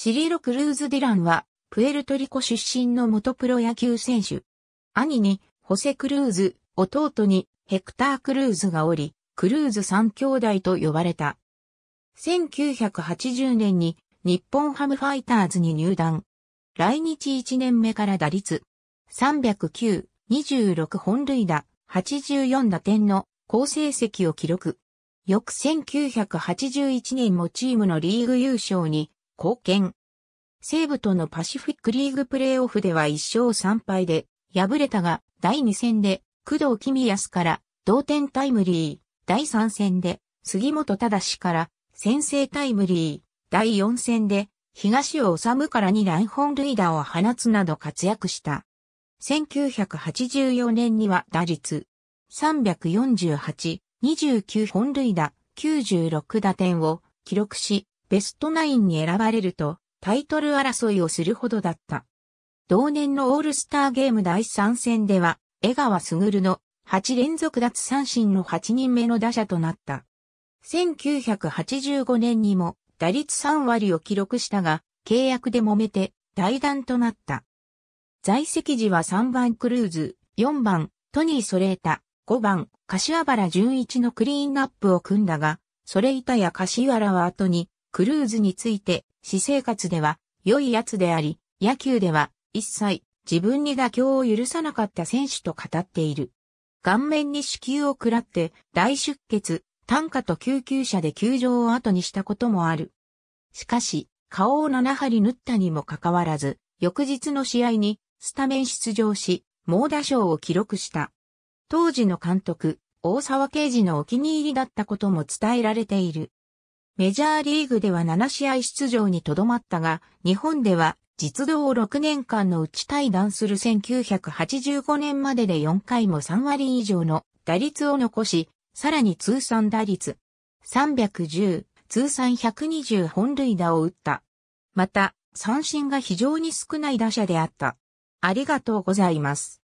シリロ・クルーズ・ディランは、プエルトリコ出身の元プロ野球選手。兄に、ホセ・クルーズ、弟に、ヘクター・クルーズがおり、クルーズ三兄弟と呼ばれた。1980年に、日本ハムファイターズに入団。来日1年目から打率、309、26本塁打、84打点の好成績を記録。翌1981年もチームのリーグ優勝に貢献。西部とのパシフィックリーグプレイオフでは1勝3敗で敗れたが、第2戦で工藤公康から同点タイムリー、第3戦で杉本忠から先制タイムリー、第4戦で東尾治から2乱本塁打を放つなど活躍した。1984年には打率348、29本塁打、96打点を記録し、ベストナインに選ばれるとタイトル争いをするほどだった。同年のオールスターゲーム第3戦では、江川卓の8連続奪三振の8人目の打者となった。1985年にも打率3割を記録したが、契約で揉めて大弾となった。在籍時は3番クルーズ、4番トニー・ソレータ、5番柏原純一のクリーンアップを組んだが、ソレータや柏原は後にクルーズについて、私生活では良い奴であり、野球では一切自分に妥協を許さなかった選手と語っている。顔面に子宮を食らって大出血、担架と救急車で球場を後にしたこともある。しかし、顔を7針縫ったにもかかわらず、翌日の試合にスタメン出場し、猛打賞を記録した。当時の監督、大沢啓治のお気に入りだったことも伝えられている。メジャーリーグでは7試合出場にとどまったが、日本では実動を6年間のうち退団する1985年までで4回も3割以上の打率を残し、さらに通算打率310、通算120本塁打を打った。また、三振が非常に少ない打者であった。ありがとうございます。